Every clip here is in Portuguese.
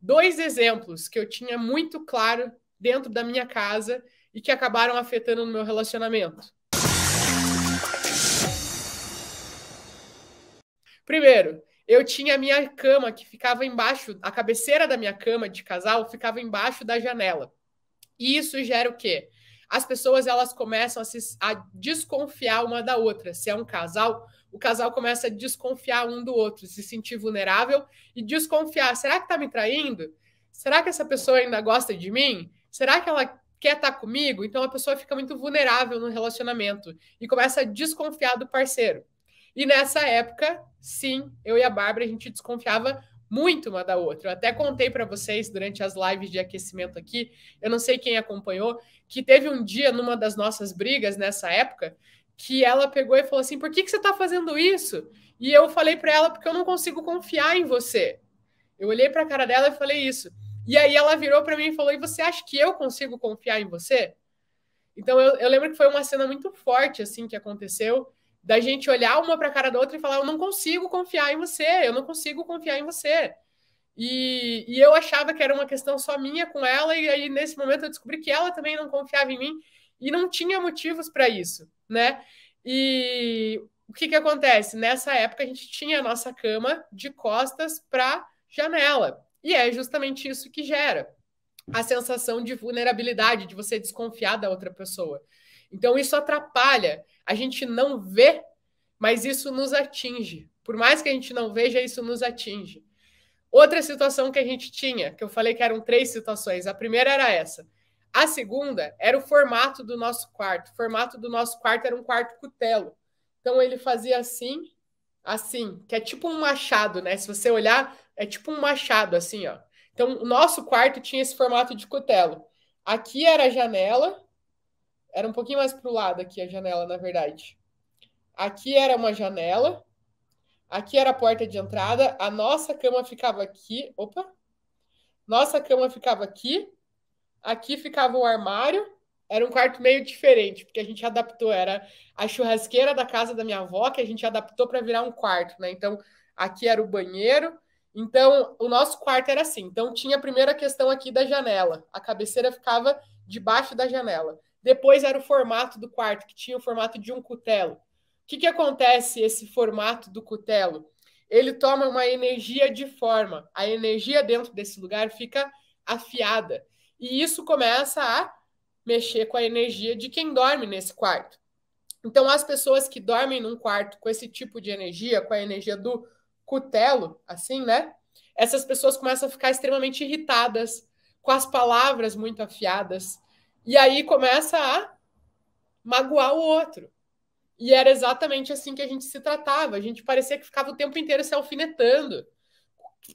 dois exemplos que eu tinha muito claro dentro da minha casa e que acabaram afetando o meu relacionamento. Primeiro, eu tinha a minha cama que ficava embaixo, a cabeceira da minha cama de casal ficava embaixo da janela. E isso gera o quê? as pessoas elas começam a, se, a desconfiar uma da outra. Se é um casal, o casal começa a desconfiar um do outro, se sentir vulnerável e desconfiar. Será que está me traindo? Será que essa pessoa ainda gosta de mim? Será que ela quer estar tá comigo? Então a pessoa fica muito vulnerável no relacionamento e começa a desconfiar do parceiro. E nessa época, sim, eu e a Bárbara, a gente desconfiava muito uma da outra. Eu até contei para vocês durante as lives de aquecimento aqui, eu não sei quem acompanhou, que teve um dia numa das nossas brigas nessa época que ela pegou e falou assim: por que, que você está fazendo isso? E eu falei para ela: porque eu não consigo confiar em você. Eu olhei para a cara dela e falei isso. E aí ela virou para mim e falou: e você acha que eu consigo confiar em você? Então eu, eu lembro que foi uma cena muito forte assim que aconteceu da gente olhar uma para a cara da outra e falar: eu não consigo confiar em você, eu não consigo confiar em você. E, e, eu achava que era uma questão só minha com ela, e aí nesse momento eu descobri que ela também não confiava em mim e não tinha motivos para isso, né? E o que, que acontece? Nessa época a gente tinha a nossa cama de costas para janela, e é justamente isso que gera a sensação de vulnerabilidade, de você desconfiar da outra pessoa. Então isso atrapalha. A gente não vê, mas isso nos atinge. Por mais que a gente não veja, isso nos atinge. Outra situação que a gente tinha, que eu falei que eram três situações. A primeira era essa. A segunda era o formato do nosso quarto. O formato do nosso quarto era um quarto cutelo. Então ele fazia assim, assim, que é tipo um machado, né? Se você olhar, é tipo um machado, assim, ó. Então o nosso quarto tinha esse formato de cutelo. Aqui era a janela, era um pouquinho mais para o lado aqui a janela, na verdade. Aqui era uma janela, aqui era a porta de entrada, a nossa cama ficava aqui. Opa! Nossa cama ficava aqui, aqui ficava o armário. Era um quarto meio diferente, porque a gente adaptou. Era a churrasqueira da casa da minha avó, que a gente adaptou para virar um quarto, né? Então, aqui era o banheiro. Então, o nosso quarto era assim. Então, tinha a primeira questão aqui da janela. A cabeceira ficava debaixo da janela. Depois era o formato do quarto, que tinha o formato de um cutelo. O que, que acontece esse formato do cutelo? Ele toma uma energia de forma. A energia dentro desse lugar fica afiada. E isso começa a mexer com a energia de quem dorme nesse quarto. Então, as pessoas que dormem num quarto com esse tipo de energia, com a energia do cutelo, assim, né? Essas pessoas começam a ficar extremamente irritadas, com as palavras muito afiadas, e aí começa a magoar o outro. E era exatamente assim que a gente se tratava. A gente parecia que ficava o tempo inteiro se alfinetando.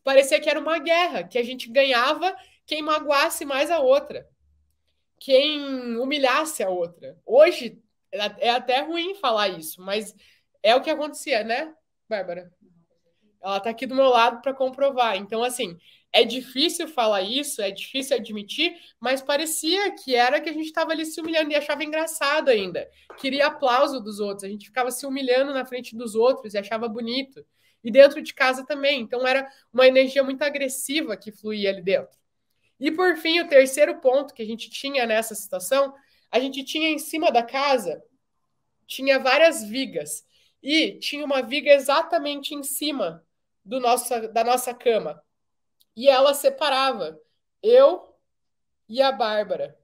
Parecia que era uma guerra, que a gente ganhava quem magoasse mais a outra, quem humilhasse a outra. Hoje é até ruim falar isso, mas é o que acontecia, né, Bárbara? Ela está aqui do meu lado para comprovar. Então, assim, é difícil falar isso, é difícil admitir, mas parecia que era que a gente estava ali se humilhando e achava engraçado ainda. Queria aplauso dos outros, a gente ficava se humilhando na frente dos outros e achava bonito. E dentro de casa também, então era uma energia muito agressiva que fluía ali dentro. E por fim, o terceiro ponto que a gente tinha nessa situação, a gente tinha em cima da casa tinha várias vigas e tinha uma viga exatamente em cima do nosso, da nossa cama. E ela separava eu e a Bárbara.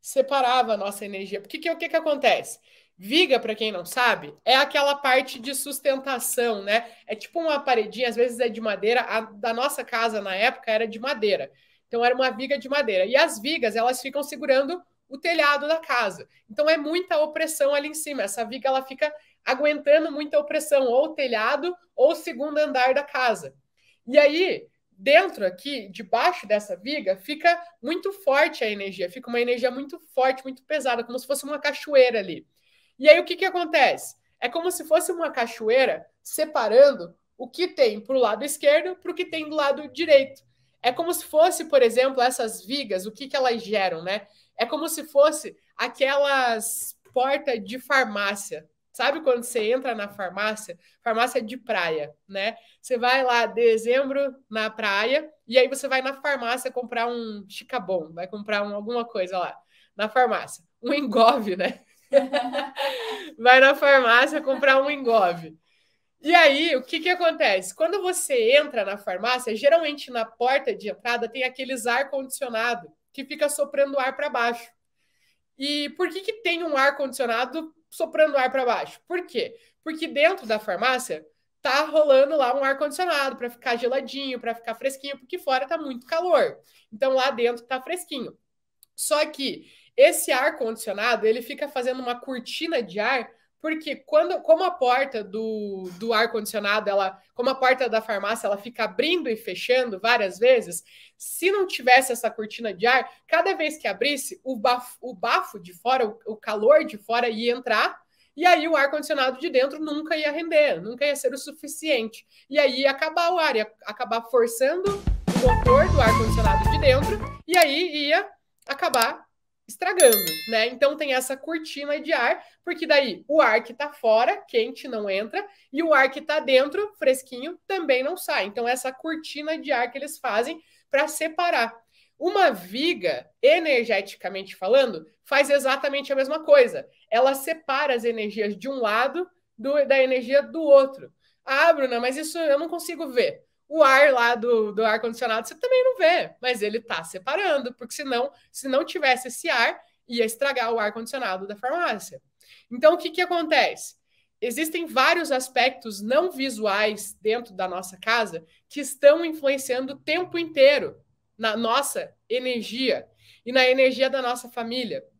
Separava a nossa energia. Porque que, o que, que acontece? Viga, para quem não sabe, é aquela parte de sustentação, né? É tipo uma paredinha, às vezes é de madeira. A da nossa casa na época era de madeira. Então era uma viga de madeira. E as vigas, elas ficam segurando o telhado da casa. Então é muita opressão ali em cima. Essa viga ela fica aguentando muita opressão, ou o telhado, ou o segundo andar da casa. E aí, dentro aqui, debaixo dessa viga, fica muito forte a energia, fica uma energia muito forte, muito pesada, como se fosse uma cachoeira ali. E aí o que, que acontece? É como se fosse uma cachoeira separando o que tem para o lado esquerdo para o que tem do lado direito. É como se fosse, por exemplo, essas vigas, o que, que elas geram, né? É como se fosse aquelas portas de farmácia, Sabe quando você entra na farmácia? Farmácia de praia, né? Você vai lá dezembro na praia e aí você vai na farmácia comprar um chicabom, vai comprar um, alguma coisa lá na farmácia. Um engove, né? vai na farmácia comprar um engove. E aí, o que, que acontece? Quando você entra na farmácia, geralmente na porta de entrada tem aqueles ar-condicionado que fica soprando ar para baixo. E por que, que tem um ar-condicionado soprando ar para baixo. Por quê? Porque dentro da farmácia tá rolando lá um ar condicionado para ficar geladinho, para ficar fresquinho, porque fora tá muito calor. Então lá dentro tá fresquinho. Só que esse ar condicionado, ele fica fazendo uma cortina de ar porque quando, como a porta do, do ar condicionado, ela, como a porta da farmácia, ela fica abrindo e fechando várias vezes, se não tivesse essa cortina de ar, cada vez que abrisse, o bafo, o bafo de fora, o, o calor de fora ia entrar, e aí o ar condicionado de dentro nunca ia render, nunca ia ser o suficiente. E aí ia acabar o ar, ia acabar forçando o motor do ar condicionado de dentro, e aí ia acabar estragando, né? Então tem essa cortina de ar, porque daí o ar que tá fora, quente, não entra, e o ar que tá dentro, fresquinho, também não sai. Então essa cortina de ar que eles fazem para separar. Uma viga, energeticamente falando, faz exatamente a mesma coisa. Ela separa as energias de um lado do, da energia do outro. Ah, Bruna, mas isso eu não consigo ver o ar lá do, do ar-condicionado você também não vê, mas ele está separando, porque senão, se não tivesse esse ar, ia estragar o ar-condicionado da farmácia. Então, o que, que acontece? Existem vários aspectos não visuais dentro da nossa casa que estão influenciando o tempo inteiro na nossa energia e na energia da nossa família.